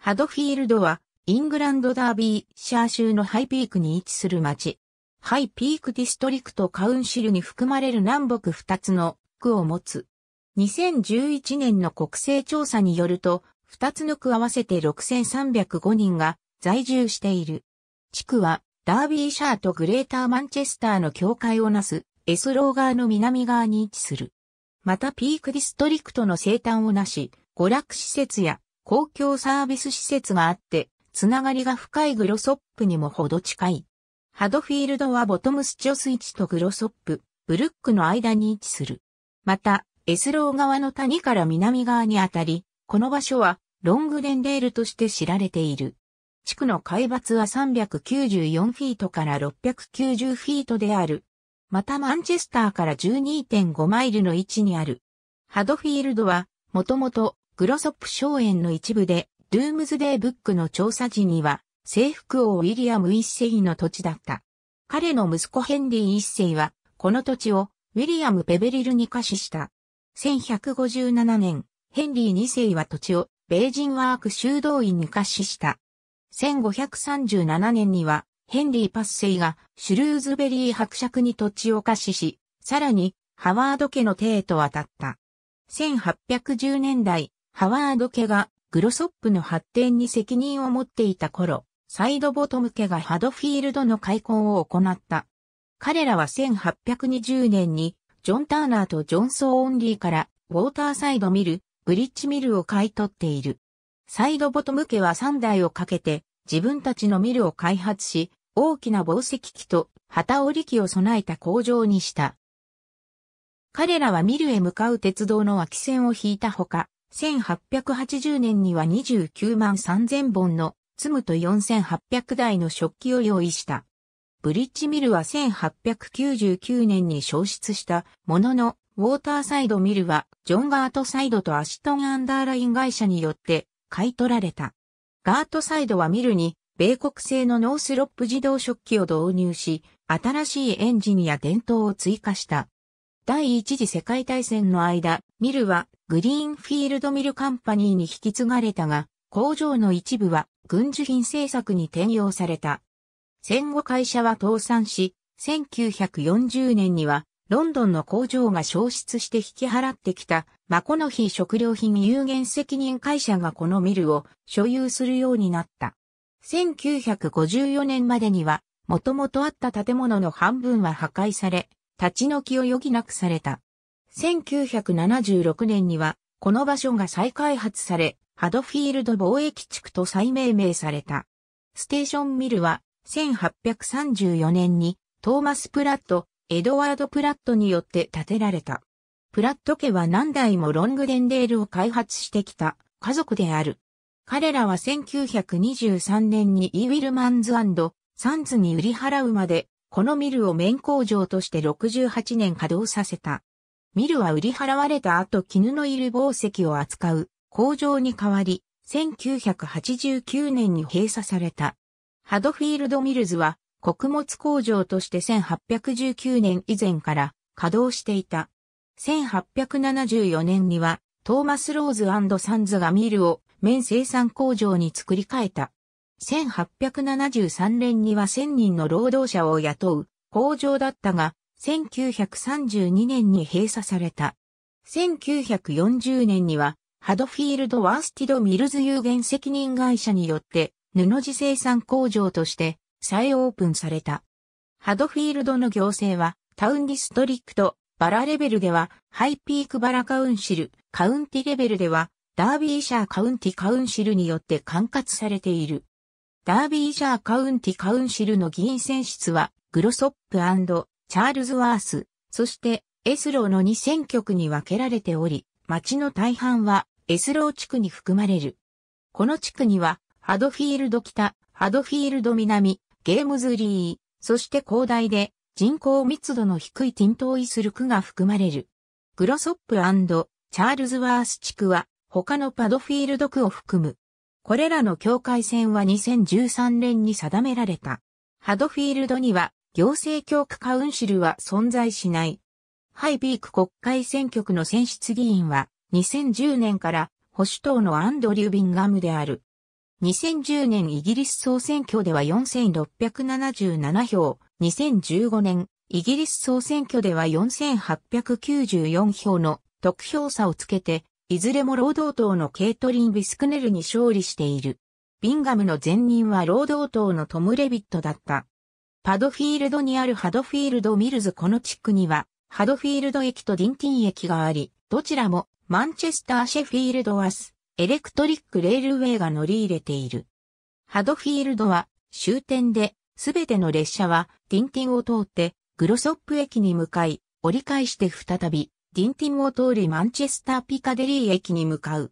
ハドフィールドは、イングランドダービーシャー州のハイピークに位置する町。ハイピークディストリクトカウンシルに含まれる南北2つの区を持つ。2011年の国勢調査によると、2つの区合わせて6305人が在住している。地区は、ダービーシャーとグレーターマンチェスターの境界をなす、エスロー側の南側に位置する。またピークディストリクトの生誕をなし、娯楽施設や公共サービス施設があって、つながりが深いグロソップにもほど近い。ハドフィールドはボトムスチョスとグロソップ、ブルックの間に位置する。また、エスロー側の谷から南側にあたり、この場所はロングデンレールとして知られている。地区の海抜は394フィートから690フィートである。またマンチェスターから12.5マイルの位置にある。ハドフィールドは、もともとグロソップ荘園の一部で、ドゥームズデーブックの調査時には、征服王ウィリアム一世の土地だった。彼の息子ヘンリー一世は、この土地をウィリアム・ペベリルに貸しした。1157年、ヘンリー二世は土地をベージンワーク修道院に貸しした。1537年には、ヘンリー・パッセイがシュルーズベリー伯爵に土地を貸しし、さらに、ハワード家の帝と渡った。1810年代、ハワード家がグロソップの発展に責任を持っていた頃、サイドボトム家がハドフィールドの開墾を行った。彼らは1820年に、ジョン・ターナーとジョン・ソー・オンリーから、ウォーターサイドミル、ブリッジミルを買い取っている。サイドボトム家は3台をかけて、自分たちのミルを開発し、大きな紡績機と旗織り機を備えた工場にした。彼らはミルへ向かう鉄道の脇線を引いたほか、1880年には29万3000本のツむと4800台の食器を用意した。ブリッジミルは1899年に消失したものの、ウォーターサイドミルはジョン・ガートサイドとアシトン・アンダーライン会社によって買い取られた。ガートサイドはミルに米国製のノースロップ自動食器を導入し、新しいエンジンや電灯を追加した。第一次世界大戦の間、ミルはグリーンフィールドミルカンパニーに引き継がれたが、工場の一部は軍需品政策に転用された。戦後会社は倒産し、1940年にはロンドンの工場が消失して引き払ってきたマコノヒ食料品有限責任会社がこのミルを所有するようになった。1954年までには、もともとあった建物の半分は破壊され、立ち退きを余儀なくされた。1976年には、この場所が再開発され、ハドフィールド貿易地区と再命名された。ステーションミルは、1834年に、トーマス・プラット、エドワード・プラットによって建てられた。プラット家は何代もロングデンデールを開発してきた家族である。彼らは1923年にイーウィルマンズサンズに売り払うまでこのミルを綿工場として68年稼働させた。ミルは売り払われた後絹のいる宝石を扱う工場に代わり、1989年に閉鎖された。ハドフィールドミルズは穀物工場として1819年以前から稼働していた。1874年にはトーマス・ローズサンズがミルを綿生産工場に作り変えた。1873年には1000人の労働者を雇う工場だったが、1932年に閉鎖された。1940年には、ハドフィールド・ワースティド・ミルズ有限責任会社によって、布地生産工場として再オープンされた。ハドフィールドの行政は、タウンディストリクト、バラレベルでは、ハイピークバラカウンシル、カウンティレベルでは、ダービーシャーカウンティカウンシルによって管轄されている。ダービージャーカウンティカウンシルの議員選出は、グロソップチャールズワース、そしてエスローの2選挙区に分けられており、町の大半はエスロー地区に含まれる。この地区には、ハドフィールド北、ハドフィールド南、ゲームズリー、そして広大で人口密度の低いティントーイスル区が含まれる。グロソップチャールズワース地区は他のパドフィールド区を含むこれらの境界線は2013年に定められた。ハドフィールドには行政教区カウンシルは存在しない。ハイビーク国会選挙区の選出議員は2010年から保守党のアンドリュー・ビンガムである。2010年イギリス総選挙では4677票、2015年イギリス総選挙では4894票の得票差をつけていずれも労働党のケイトリン・ビスクネルに勝利している。ビンガムの前任は労働党のトム・レビットだった。パドフィールドにあるハドフィールド・ミルズこの地区には、ハドフィールド駅とディンティン駅があり、どちらもマンチェスター・シェフィールド・アス、エレクトリック・レールウェイが乗り入れている。ハドフィールドは終点で、すべての列車はディンティンを通って、グロソップ駅に向かい、折り返して再び、銀ンティを通りマンチェスターピカデリー駅に向かう。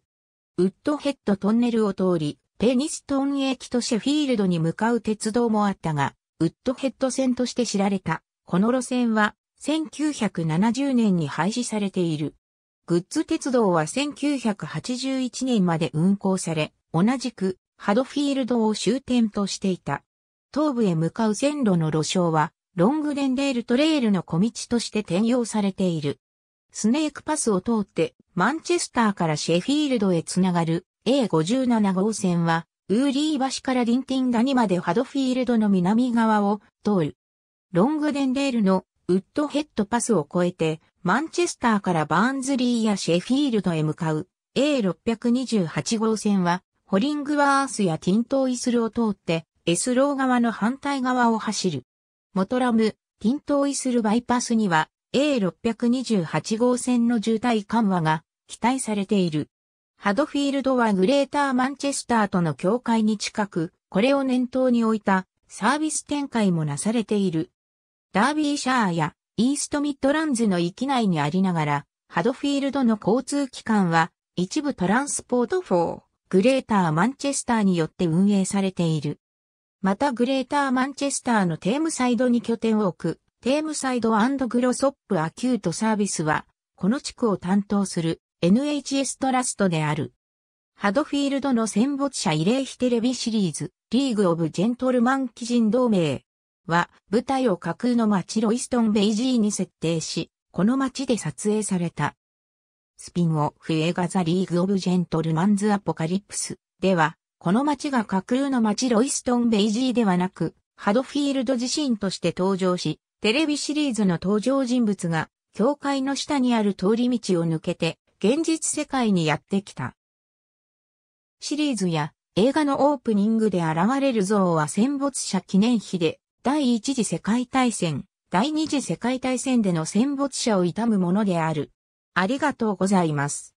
ウッドヘッドトンネルを通り、ペニストン駅とシェフィールドに向かう鉄道もあったが、ウッドヘッド線として知られた、この路線は、1970年に廃止されている。グッズ鉄道は1981年まで運行され、同じくハドフィールドを終点としていた。東部へ向かう線路の路障は、ロングデンデールトレイルの小道として転用されている。スネークパスを通ってマンチェスターからシェフィールドへつながる A57 号線はウーリー橋からディンティンダニまでハドフィールドの南側を通る。ロングデンレールのウッドヘッドパスを越えてマンチェスターからバーンズリーやシェフィールドへ向かう A628 号線はホリングワースやティントイスルを通ってエスロー側の反対側を走る。モトラム、ティントイスルバイパスには A628 号線の渋滞緩和が期待されている。ハドフィールドはグレーターマンチェスターとの境界に近く、これを念頭に置いたサービス展開もなされている。ダービーシャーやイーストミッドランズの域内にありながら、ハドフィールドの交通機関は一部トランスポート4、グレーターマンチェスターによって運営されている。またグレーターマンチェスターのテームサイドに拠点を置くテームサイドグロソップアキュートサービスは、この地区を担当する NHS トラストである。ハドフィールドの戦没者慰霊碑テレビシリーズ、リーグ・オブ・ジェントルマン基人同盟は、舞台を架空の街ロイストン・ベイジーに設定し、この街で撮影された。スピンオフ映画ザ・リーグ・オブ・ジェントルマンズ・アポカリプスでは、この街が架空の街ロイストン・ベイジーではなく、ハドフィールド自身として登場し、テレビシリーズの登場人物が、教会の下にある通り道を抜けて、現実世界にやってきた。シリーズや映画のオープニングで現れる像は戦没者記念碑で、第一次世界大戦、第二次世界大戦での戦没者を悼むものである。ありがとうございます。